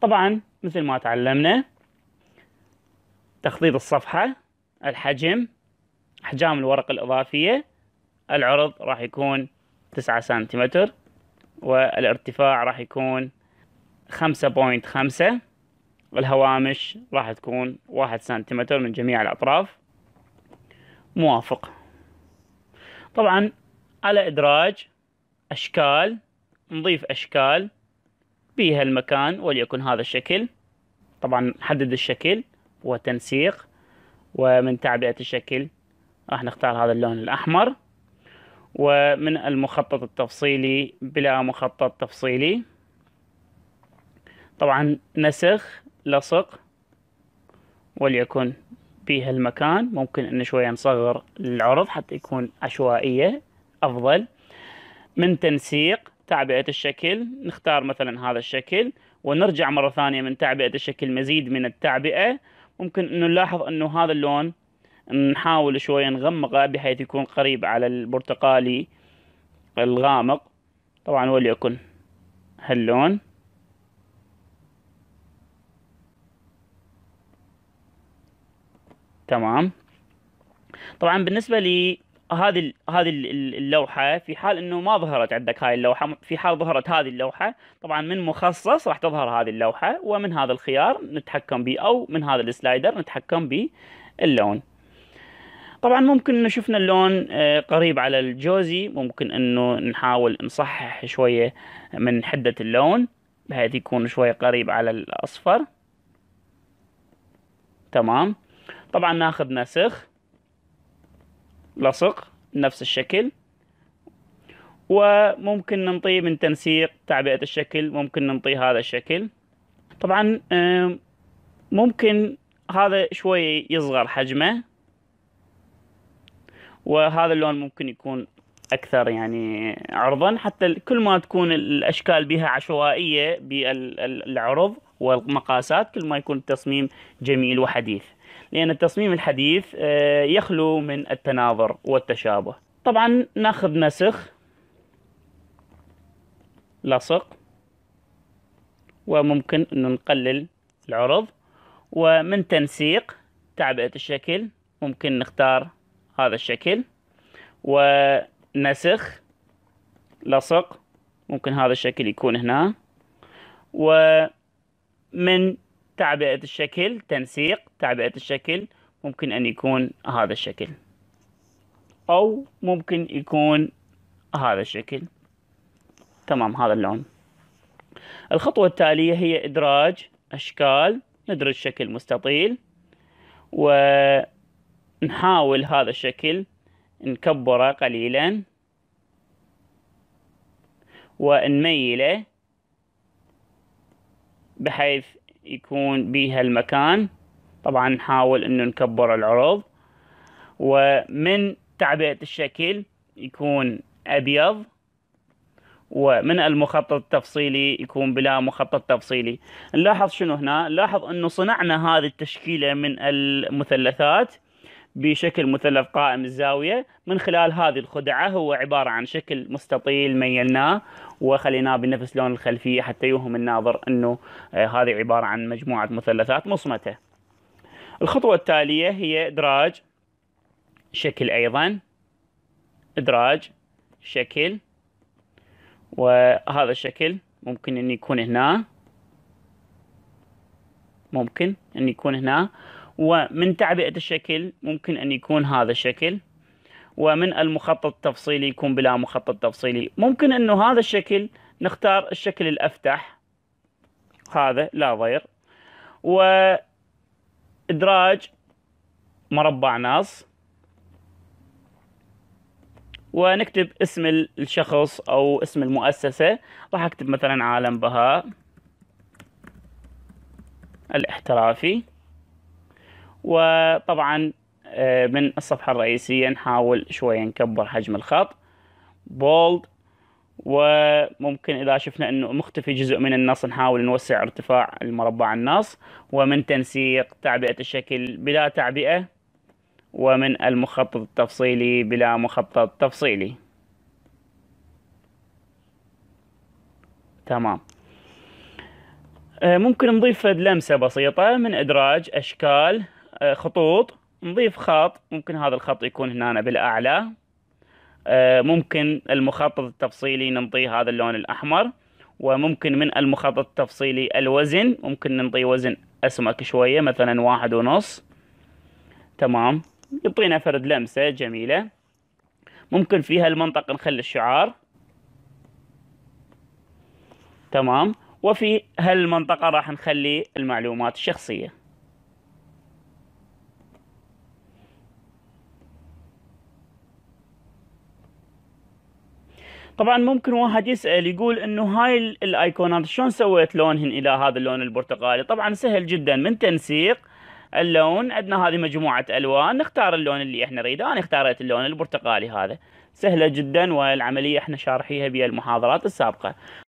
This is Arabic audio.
طبعا مثل ما تعلمنا تخطيط الصفحة الحجم أحجام الورق الإضافية العرض راح يكون تسعة سنتيمتر والارتفاع راح يكون خمسة بوينت خمسة الهوامش راح تكون واحد سنتيمتر من جميع الأطراف موافق طبعا على إدراج أشكال نضيف أشكال بها المكان وليكن هذا الشكل طبعا حدد الشكل وتنسيق ومن تعبئة الشكل راح نختار هذا اللون الأحمر ومن المخطط التفصيلي بلا مخطط تفصيلي طبعا نسخ لصق وليكن بها المكان ممكن ان شوية نصغر العرض حتى يكون عشوائية افضل من تنسيق تعبئة الشكل نختار مثلا هذا الشكل ونرجع مرة ثانية من تعبئة الشكل مزيد من التعبئة ممكن انه نلاحظ انه هذا اللون نحاول شوية نغمقه بحيث يكون قريب على البرتقالي الغامق طبعا وليكن هاللون تمام طبعا بالنسبة لي هذه هذه اللوحه في حال انه ما ظهرت عندك هاي اللوحه في حال ظهرت هذه اللوحه طبعا من مخصص راح تظهر هذه اللوحه ومن هذا الخيار نتحكم به او من هذا السلايدر نتحكم باللون طبعا ممكن انه شفنا اللون آه، قريب على الجوزي ممكن انه نحاول نصحح شويه من حده اللون بحيث يكون شويه قريب على الاصفر تمام طبعا ناخذ نسخ لصق نفس الشكل وممكن ننطيه من تنسيق تعبئة الشكل ممكن ننطيه هذا الشكل طبعا ممكن هذا شوي يصغر حجمه وهذا اللون ممكن يكون اكثر يعني عرضا حتى كل ما تكون الاشكال بها عشوائيه بالعرض والمقاسات كل ما يكون التصميم جميل وحديث لأن التصميم الحديث آه، يخلو من التناظر والتشابه طبعا ناخذ نسخ لصق وممكن أنه نقلل العرض ومن تنسيق تعبئة الشكل ممكن نختار هذا الشكل ونسخ لصق ممكن هذا الشكل يكون هنا و من تعبئة الشكل تنسيق تعبئة الشكل ممكن أن يكون هذا الشكل أو ممكن يكون هذا الشكل تمام هذا اللون الخطوة التالية هي إدراج أشكال ندرج شكل مستطيل ونحاول هذا الشكل نكبره قليلا ونميله بحيث يكون بيها المكان طبعا نحاول انه نكبر العرض ومن تعبئة الشكل يكون ابيض ومن المخطط التفصيلي يكون بلا مخطط تفصيلي نلاحظ شنو هنا نلاحظ انه صنعنا هذه التشكيلة من المثلثات بشكل مثلث قائم الزاوية من خلال هذه الخدعة هو عبارة عن شكل مستطيل ميلناه وخليناه بنفس لون الخلفية حتى يوهم الناظر أنه آه، هذه عبارة عن مجموعة مثلثات مصمتة الخطوة التالية هي إدراج شكل أيضا إدراج شكل وهذا الشكل ممكن أن يكون هنا ممكن أن يكون هنا ومن تعبئة الشكل ممكن أن يكون هذا الشكل ومن المخطط التفصيلي يكون بلا مخطط تفصيلي ممكن أنه هذا الشكل نختار الشكل الأفتح هذا لا ضير وإدراج مربع ناص ونكتب اسم الشخص أو اسم المؤسسة راح أكتب مثلا عالم بهاء الاحترافي وطبعا آه، من الصفحة الرئيسية نحاول شوية نكبر حجم الخط بولد وممكن إذا شفنا أنه مختفي جزء من النص نحاول نوسع ارتفاع المربع النص ومن تنسيق تعبئة الشكل بلا تعبئة ومن المخطط التفصيلي بلا مخطط تفصيلي تمام آه، ممكن نضيف لمسة بسيطة من إدراج أشكال آه، خطوط نضيف خط ممكن هذا الخط يكون هنا بالأعلى آه، ممكن المخطط التفصيلي ننطي هذا اللون الأحمر وممكن من المخطط التفصيلي الوزن ممكن ننطي وزن أسمك شوية مثلا واحد ونص تمام يعطينا فرد لمسة جميلة ممكن في هالمنطقة نخلي الشعار تمام وفي هالمنطقة راح نخلي المعلومات الشخصية طبعا ممكن واحد يسال يقول انه هاي الايقونات شلون سويت لونهن الى هذا اللون البرتقالي طبعا سهل جدا من تنسيق اللون عندنا هذه مجموعه الوان نختار اللون اللي احنا نريده انا اختاريت اللون البرتقالي هذا سهله جدا والعمليه احنا شارحيها بالمحاضرات السابقه